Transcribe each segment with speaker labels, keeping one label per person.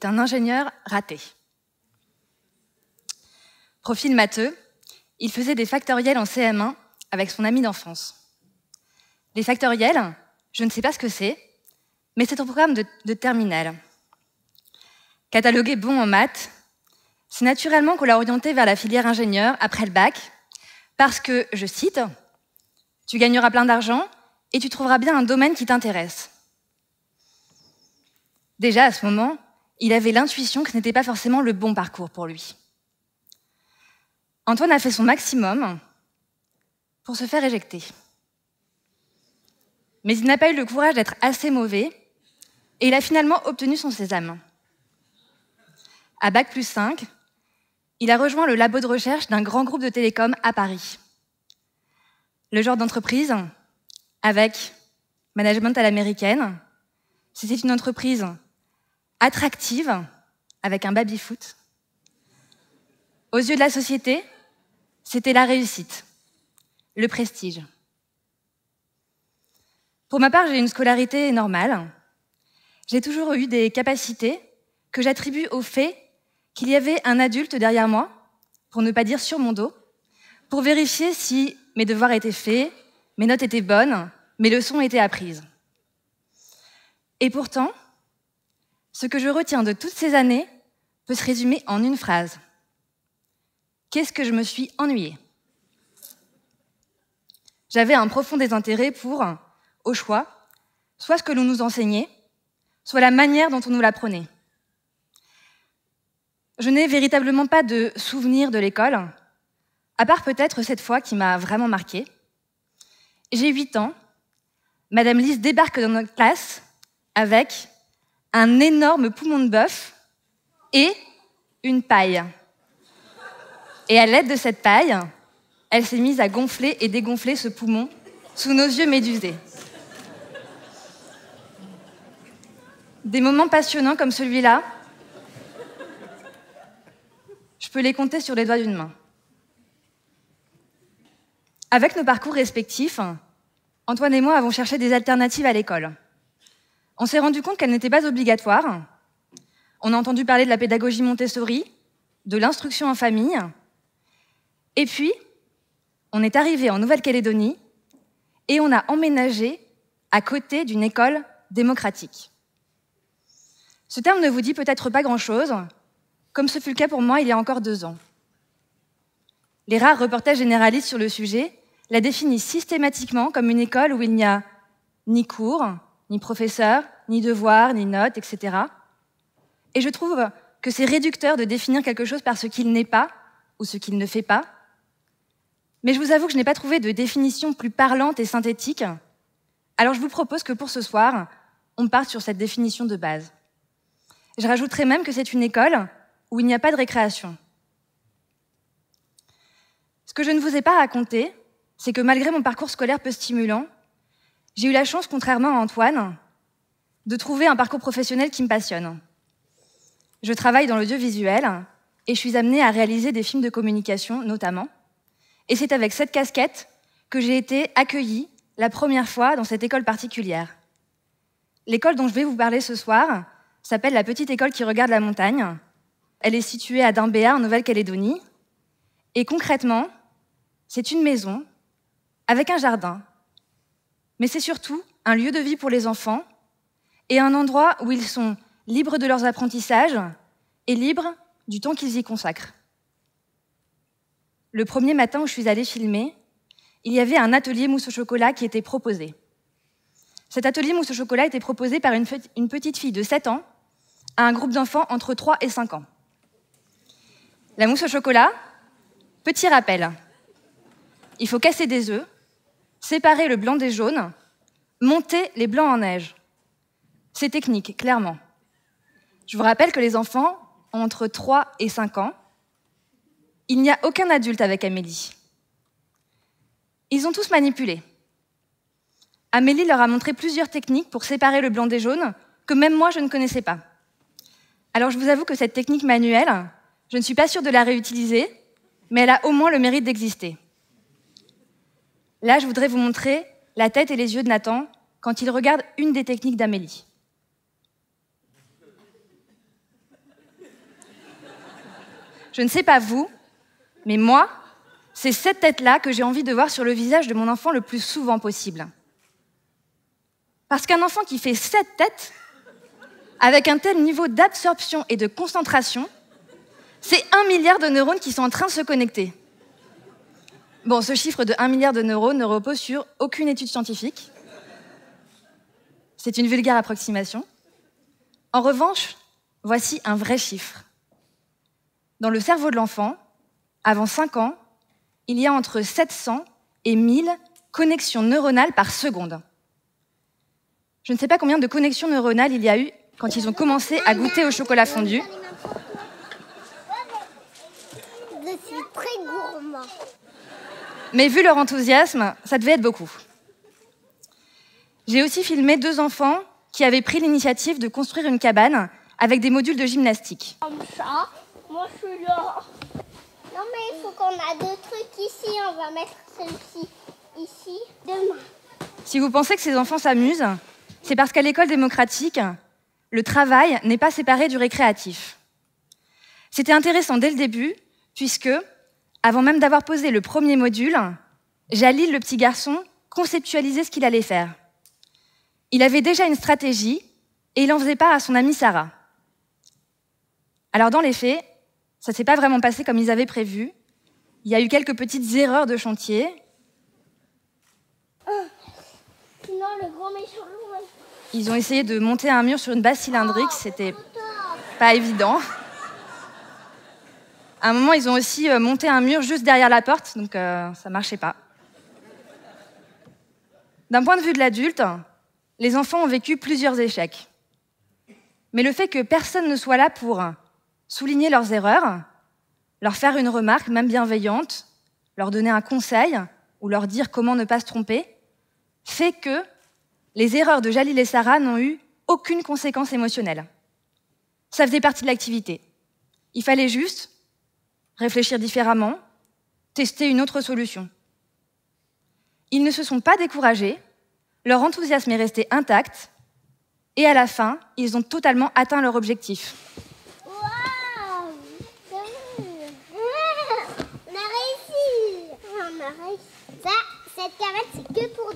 Speaker 1: est un ingénieur raté. Profil matheux, il faisait des factoriels en CM1 avec son ami d'enfance. Les factoriels, je ne sais pas ce que c'est, mais c'est un programme de, de terminale. Catalogué bon en maths, c'est naturellement qu'on l'a orienté vers la filière ingénieur après le bac, parce que, je cite, tu gagneras plein d'argent et tu trouveras bien un domaine qui t'intéresse. Déjà à ce moment, il avait l'intuition que ce n'était pas forcément le bon parcours pour lui. Antoine a fait son maximum pour se faire éjecter. Mais il n'a pas eu le courage d'être assez mauvais et il a finalement obtenu son sésame. À Bac plus 5, il a rejoint le labo de recherche d'un grand groupe de télécom à Paris. Le genre d'entreprise avec management à l'américaine, c'était une entreprise attractive, avec un baby-foot. Aux yeux de la société, c'était la réussite, le prestige. Pour ma part, j'ai une scolarité normale. J'ai toujours eu des capacités que j'attribue au fait qu'il y avait un adulte derrière moi, pour ne pas dire sur mon dos, pour vérifier si mes devoirs étaient faits, mes notes étaient bonnes, mes leçons étaient apprises. Et pourtant, ce que je retiens de toutes ces années peut se résumer en une phrase. Qu'est-ce que je me suis ennuyée J'avais un profond désintérêt pour, au choix, soit ce que l'on nous enseignait, soit la manière dont on nous l'apprenait. Je n'ai véritablement pas de souvenir de l'école, à part peut-être cette fois qui m'a vraiment marquée. J'ai 8 ans, Madame Lise débarque dans notre classe avec un énorme poumon de bœuf et une paille. Et à l'aide de cette paille, elle s'est mise à gonfler et dégonfler ce poumon sous nos yeux médusés. Des moments passionnants comme celui-là, je peux les compter sur les doigts d'une main. Avec nos parcours respectifs, Antoine et moi avons cherché des alternatives à l'école on s'est rendu compte qu'elle n'était pas obligatoire. On a entendu parler de la pédagogie Montessori, de l'instruction en famille. Et puis, on est arrivé en Nouvelle-Calédonie et on a emménagé à côté d'une école démocratique. Ce terme ne vous dit peut-être pas grand-chose, comme ce fut le cas pour moi il y a encore deux ans. Les rares reportages généralistes sur le sujet la définissent systématiquement comme une école où il n'y a ni cours, ni professeur, ni devoir, ni note, etc. Et je trouve que c'est réducteur de définir quelque chose par ce qu'il n'est pas ou ce qu'il ne fait pas. Mais je vous avoue que je n'ai pas trouvé de définition plus parlante et synthétique. Alors je vous propose que pour ce soir, on parte sur cette définition de base. Je rajouterai même que c'est une école où il n'y a pas de récréation. Ce que je ne vous ai pas raconté, c'est que malgré mon parcours scolaire peu stimulant, j'ai eu la chance, contrairement à Antoine, de trouver un parcours professionnel qui me passionne. Je travaille dans l'audiovisuel et je suis amenée à réaliser des films de communication notamment. Et c'est avec cette casquette que j'ai été accueillie la première fois dans cette école particulière. L'école dont je vais vous parler ce soir s'appelle la petite école qui regarde la montagne. Elle est située à Dambéa, en Nouvelle-Calédonie. Et concrètement, c'est une maison avec un jardin mais c'est surtout un lieu de vie pour les enfants et un endroit où ils sont libres de leurs apprentissages et libres du temps qu'ils y consacrent. Le premier matin où je suis allée filmer, il y avait un atelier mousse au chocolat qui était proposé. Cet atelier mousse au chocolat était proposé par une, petite fille de 7 ans à un groupe d'enfants entre 3 et 5 ans. La mousse au chocolat, petit rappel, il faut casser des œufs, séparer le blanc des jaunes, monter les blancs en neige. C'est technique, clairement. Je vous rappelle que les enfants ont entre 3 et 5 ans. Il n'y a aucun adulte avec Amélie. Ils ont tous manipulé. Amélie leur a montré plusieurs techniques pour séparer le blanc des jaunes que même moi je ne connaissais pas. Alors je vous avoue que cette technique manuelle, je ne suis pas sûre de la réutiliser, mais elle a au moins le mérite d'exister. Là, je voudrais vous montrer la tête et les yeux de Nathan quand il regarde une des techniques d'Amélie. Je ne sais pas vous, mais moi, c'est cette tête-là que j'ai envie de voir sur le visage de mon enfant le plus souvent possible. Parce qu'un enfant qui fait cette tête, avec un tel niveau d'absorption et de concentration, c'est un milliard de neurones qui sont en train de se connecter. Bon, ce chiffre de 1 milliard de neurones ne repose sur aucune étude scientifique. C'est une vulgaire approximation. En revanche, voici un vrai chiffre. Dans le cerveau de l'enfant, avant 5 ans, il y a entre 700 et 1000 connexions neuronales par seconde. Je ne sais pas combien de connexions neuronales il y a eu quand ils ont commencé à goûter au chocolat fondu. Je suis très gourmand. Mais vu leur enthousiasme, ça devait être beaucoup. J'ai aussi filmé deux enfants qui avaient pris l'initiative de construire une cabane avec des modules de gymnastique. Comme ça, moi je là. Non mais il faut qu'on a deux trucs ici, on va mettre celui-ci ici demain. Si vous pensez que ces enfants s'amusent, c'est parce qu'à l'école démocratique, le travail n'est pas séparé du récréatif. C'était intéressant dès le début, puisque avant même d'avoir posé le premier module, Jalil, le petit garçon, conceptualisait ce qu'il allait faire. Il avait déjà une stratégie et il en faisait part à son amie Sarah. Alors dans les faits, ça ne s'est pas vraiment passé comme ils avaient prévu. Il y a eu quelques petites erreurs de chantier. Oh, ils ont essayé de monter un mur sur une base cylindrique, oh, c'était pas évident. À un moment, ils ont aussi euh, monté un mur juste derrière la porte, donc euh, ça ne marchait pas. D'un point de vue de l'adulte, les enfants ont vécu plusieurs échecs. Mais le fait que personne ne soit là pour souligner leurs erreurs, leur faire une remarque, même bienveillante, leur donner un conseil ou leur dire comment ne pas se tromper, fait que les erreurs de Jalil et Sarah n'ont eu aucune conséquence émotionnelle. Ça faisait partie de l'activité. Il fallait juste réfléchir différemment, tester une autre solution. Ils ne se sont pas découragés, leur enthousiasme est resté intact, et à la fin, ils ont totalement atteint leur objectif. Wow On a réussi On a réussi cette cabane, c'est que pour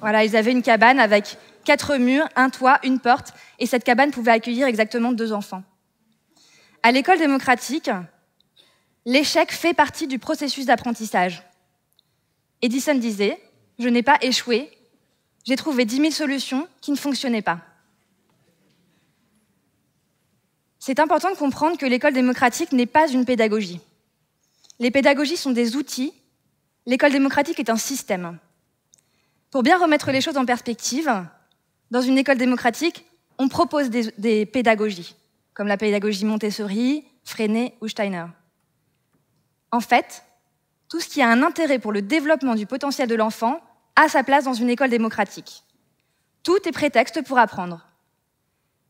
Speaker 1: Voilà, ils avaient une cabane avec quatre murs, un toit, une porte, et cette cabane pouvait accueillir exactement deux enfants. À l'école démocratique, L'échec fait partie du processus d'apprentissage. Edison disait Je n'ai pas échoué, j'ai trouvé dix 000 solutions qui ne fonctionnaient pas. C'est important de comprendre que l'école démocratique n'est pas une pédagogie. Les pédagogies sont des outils, l'école démocratique est un système. Pour bien remettre les choses en perspective, dans une école démocratique, on propose des, des pédagogies, comme la pédagogie Montessori, Freinet ou Steiner. En fait, tout ce qui a un intérêt pour le développement du potentiel de l'enfant a sa place dans une école démocratique. Tout est prétexte pour apprendre.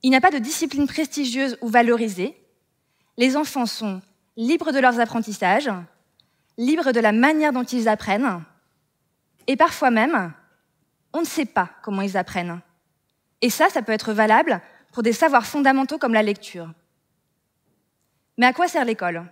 Speaker 1: Il n'y a pas de discipline prestigieuse ou valorisée. Les enfants sont libres de leurs apprentissages, libres de la manière dont ils apprennent, et parfois même, on ne sait pas comment ils apprennent. Et ça, ça peut être valable pour des savoirs fondamentaux comme la lecture. Mais à quoi sert l'école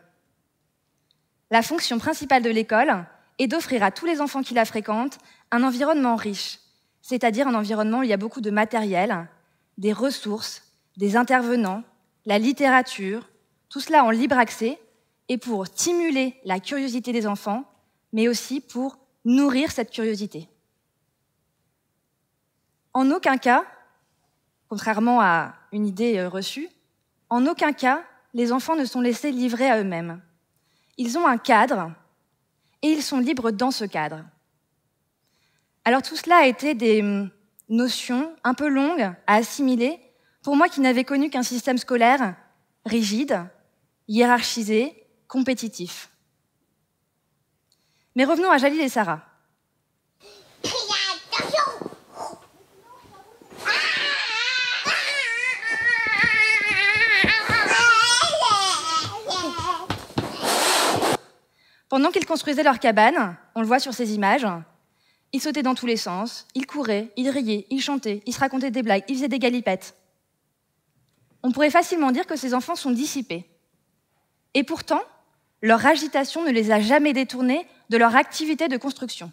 Speaker 1: la fonction principale de l'école est d'offrir à tous les enfants qui la fréquentent un environnement riche, c'est-à-dire un environnement où il y a beaucoup de matériel, des ressources, des intervenants, la littérature, tout cela en libre accès, et pour stimuler la curiosité des enfants, mais aussi pour nourrir cette curiosité. En aucun cas, contrairement à une idée euh, reçue, en aucun cas, les enfants ne sont laissés livrer à eux-mêmes. Ils ont un cadre et ils sont libres dans ce cadre. Alors tout cela a été des hum, notions un peu longues à assimiler pour moi qui n'avais connu qu'un système scolaire rigide, hiérarchisé, compétitif. Mais revenons à Jalil et Sarah. Pendant qu'ils construisaient leur cabane, on le voit sur ces images, ils sautaient dans tous les sens, ils couraient, ils riaient, ils chantaient, ils se racontaient des blagues, ils faisaient des galipettes. On pourrait facilement dire que ces enfants sont dissipés. Et pourtant, leur agitation ne les a jamais détournés de leur activité de construction.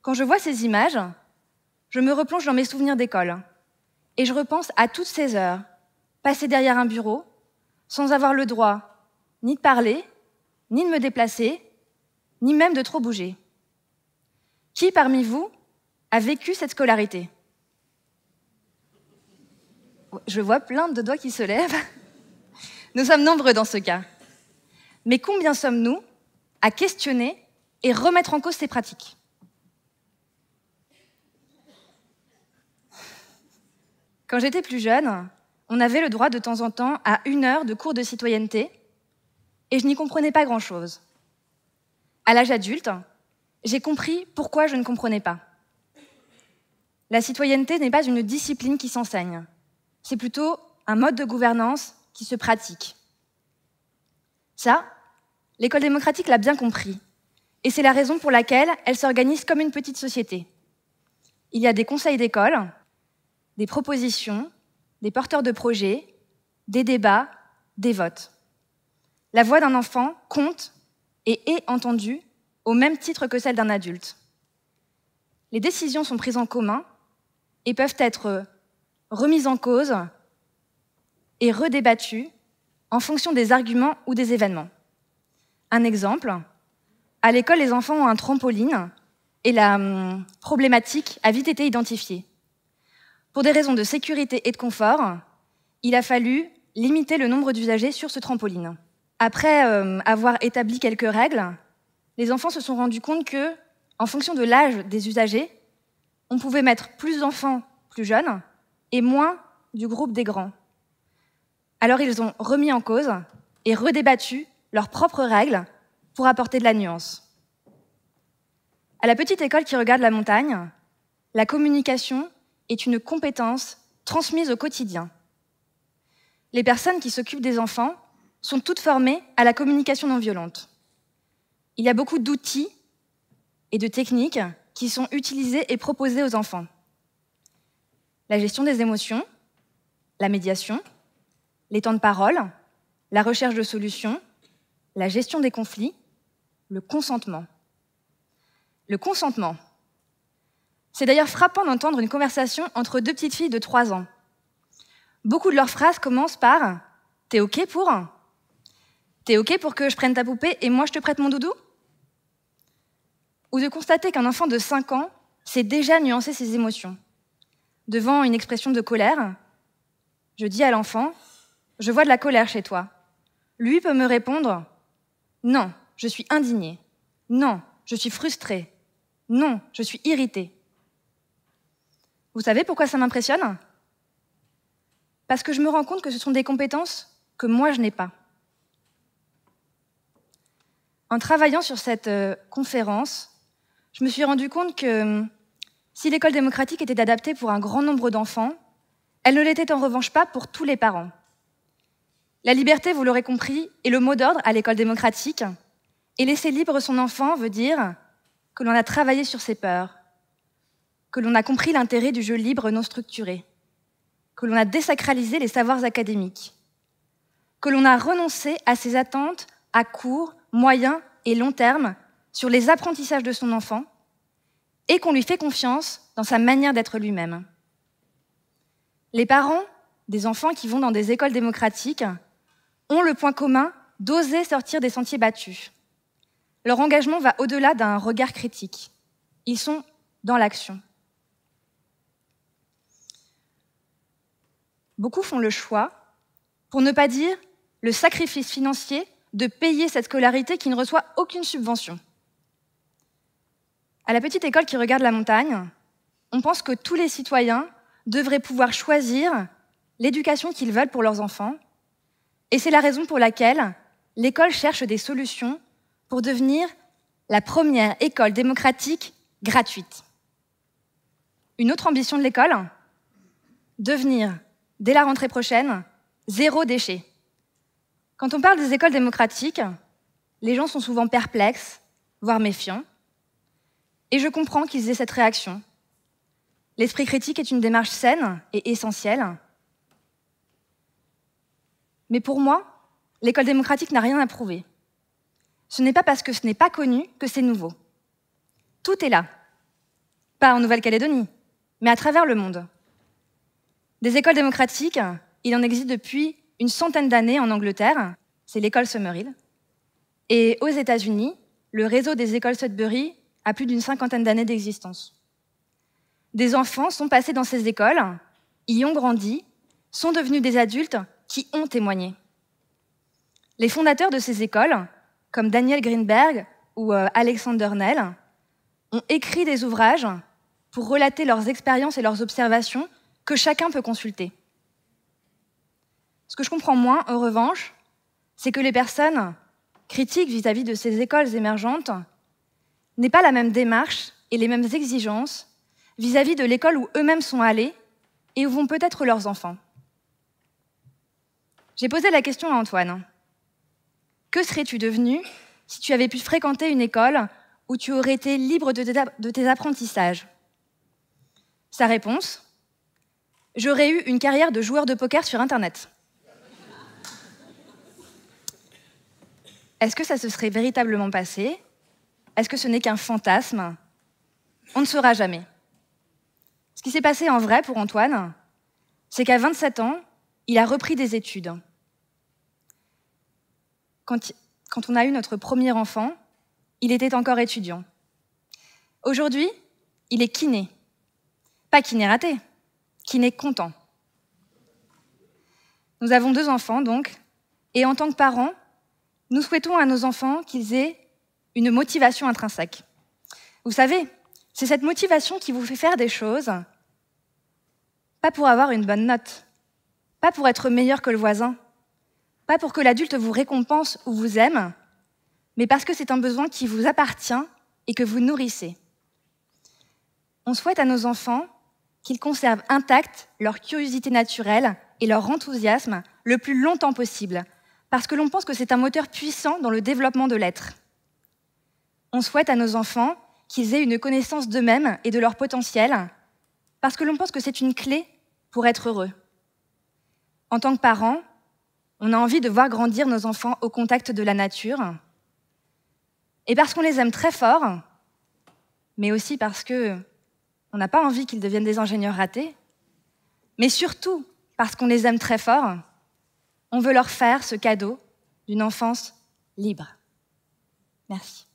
Speaker 1: Quand je vois ces images, je me replonge dans mes souvenirs d'école et je repense à toutes ces heures passées derrière un bureau sans avoir le droit ni de parler, ni de me déplacer, ni même de trop bouger. Qui parmi vous a vécu cette scolarité Je vois plein de doigts qui se lèvent. Nous sommes nombreux dans ce cas. Mais combien sommes-nous à questionner et remettre en cause ces pratiques Quand j'étais plus jeune, on avait le droit de temps en temps à une heure de cours de citoyenneté et je n'y comprenais pas grand-chose. À l'âge adulte, j'ai compris pourquoi je ne comprenais pas. La citoyenneté n'est pas une discipline qui s'enseigne, c'est plutôt un mode de gouvernance qui se pratique. Ça, l'école démocratique l'a bien compris, et c'est la raison pour laquelle elle s'organise comme une petite société. Il y a des conseils d'école, des propositions, des porteurs de projets, des débats, des votes. La voix d'un enfant compte et est entendue au même titre que celle d'un adulte. Les décisions sont prises en commun et peuvent être remises en cause et redébattues en fonction des arguments ou des événements. Un exemple, à l'école, les enfants ont un trampoline et la hum, problématique a vite été identifiée. Pour des raisons de sécurité et de confort, il a fallu limiter le nombre d'usagers sur ce trampoline. Après euh, avoir établi quelques règles, les enfants se sont rendus compte que, en fonction de l'âge des usagers, on pouvait mettre plus d'enfants plus jeunes et moins du groupe des grands. Alors ils ont remis en cause et redébattu leurs propres règles pour apporter de la nuance. À la petite école qui regarde la montagne, la communication est une compétence transmise au quotidien. Les personnes qui s'occupent des enfants sont toutes formées à la communication non violente. Il y a beaucoup d'outils et de techniques qui sont utilisés et proposés aux enfants. La gestion des émotions, la médiation, les temps de parole, la recherche de solutions, la gestion des conflits, le consentement. Le consentement. C'est d'ailleurs frappant d'entendre une conversation entre deux petites filles de 3 ans. Beaucoup de leurs phrases commencent par ⁇ T'es OK pour ?⁇ T'es OK pour que je prenne ta poupée et moi je te prête mon doudou Ou de constater qu'un enfant de 5 ans sait déjà nuancer ses émotions. Devant une expression de colère, je dis à l'enfant Je vois de la colère chez toi. Lui peut me répondre Non, je suis indigné. Non, je suis frustré. Non, je suis irrité. Vous savez pourquoi ça m'impressionne Parce que je me rends compte que ce sont des compétences que moi je n'ai pas en travaillant sur cette euh, conférence, je me suis rendu compte que hum, si l'école démocratique était adaptée pour un grand nombre d'enfants, elle ne l'était en revanche pas pour tous les parents. La liberté, vous l'aurez compris, est le mot d'ordre à l'école démocratique, et laisser libre son enfant veut dire que l'on a travaillé sur ses peurs, que l'on a compris l'intérêt du jeu libre non structuré, que l'on a désacralisé les savoirs académiques, que l'on a renoncé à ses attentes à court moyen et long terme sur les apprentissages de son enfant et qu'on lui fait confiance dans sa manière d'être lui-même. Les parents des enfants qui vont dans des écoles démocratiques ont le point commun d'oser sortir des sentiers battus. Leur engagement va au-delà d'un regard critique. Ils sont dans l'action. Beaucoup font le choix, pour ne pas dire le sacrifice financier de payer cette scolarité qui ne reçoit aucune subvention. À la petite école qui regarde la montagne, on pense que tous les citoyens devraient pouvoir choisir l'éducation qu'ils veulent pour leurs enfants, et c'est la raison pour laquelle l'école cherche des solutions pour devenir la première école démocratique gratuite. Une autre ambition de l'école Devenir, dès la rentrée prochaine, zéro déchet. Quand on parle des écoles démocratiques, les gens sont souvent perplexes, voire méfiants, et je comprends qu'ils aient cette réaction. L'esprit critique est une démarche saine et essentielle. Mais pour moi, l'école démocratique n'a rien à prouver. Ce n'est pas parce que ce n'est pas connu que c'est nouveau. Tout est là. Pas en Nouvelle-Calédonie, mais à travers le monde. Des écoles démocratiques, il en existe depuis une centaine d'années en Angleterre, c'est l'école Summerhill. Et aux États-Unis, le réseau des écoles Sudbury a plus d'une cinquantaine d'années d'existence. Des enfants sont passés dans ces écoles, y ont grandi, sont devenus des adultes qui ont témoigné. Les fondateurs de ces écoles, comme Daniel Greenberg ou euh, Alexander Nell, ont écrit des ouvrages pour relater leurs expériences et leurs observations que chacun peut consulter. Ce que je comprends moins, en revanche, c'est que les personnes critiques vis-à-vis de ces écoles émergentes n'aient pas la même démarche et les mêmes exigences vis à -vis de l'école où eux-mêmes sont allés et où vont peut-être leurs enfants. J'ai posé la question à Antoine. Que serais-tu devenu si tu avais pu fréquenter une école où tu aurais été libre de tes apprentissages Sa réponse J'aurais eu une carrière de joueur de poker sur Internet. Est-ce que ça se serait véritablement passé Est-ce que ce n'est qu'un fantasme On ne saura jamais. Ce qui s'est passé en vrai pour Antoine, c'est qu'à 27 ans, il a repris des études. Quand, on a eu notre premier enfant, il était encore étudiant. Aujourd'hui, il est kiné. Pas kiné raté, kiné content. Nous avons deux enfants donc, et en tant que parents, nous souhaitons à nos enfants qu'ils aient une motivation intrinsèque. Vous savez, c'est cette motivation qui vous fait faire des choses, pas pour avoir une bonne note, pas pour être meilleur que le voisin, pas pour que l'adulte vous récompense ou vous aime, mais parce que c'est un besoin qui vous appartient et que vous nourrissez. On souhaite à nos enfants qu'ils conservent intacte leur curiosité naturelle et leur enthousiasme le plus longtemps possible, parce que l'on pense que c'est un moteur puissant dans le développement de l'être. On souhaite à nos enfants qu'ils aient une connaissance d'eux-mêmes et de leur potentiel, parce que l'on pense que c'est une clé pour être heureux. En tant que parents, on a envie de voir grandir nos enfants au contact de la nature, et parce qu'on les aime très fort, mais aussi parce qu'on n'a pas envie qu'ils deviennent des ingénieurs ratés, mais surtout parce qu'on les aime très fort, on veut leur faire ce cadeau d'une enfance libre. Merci.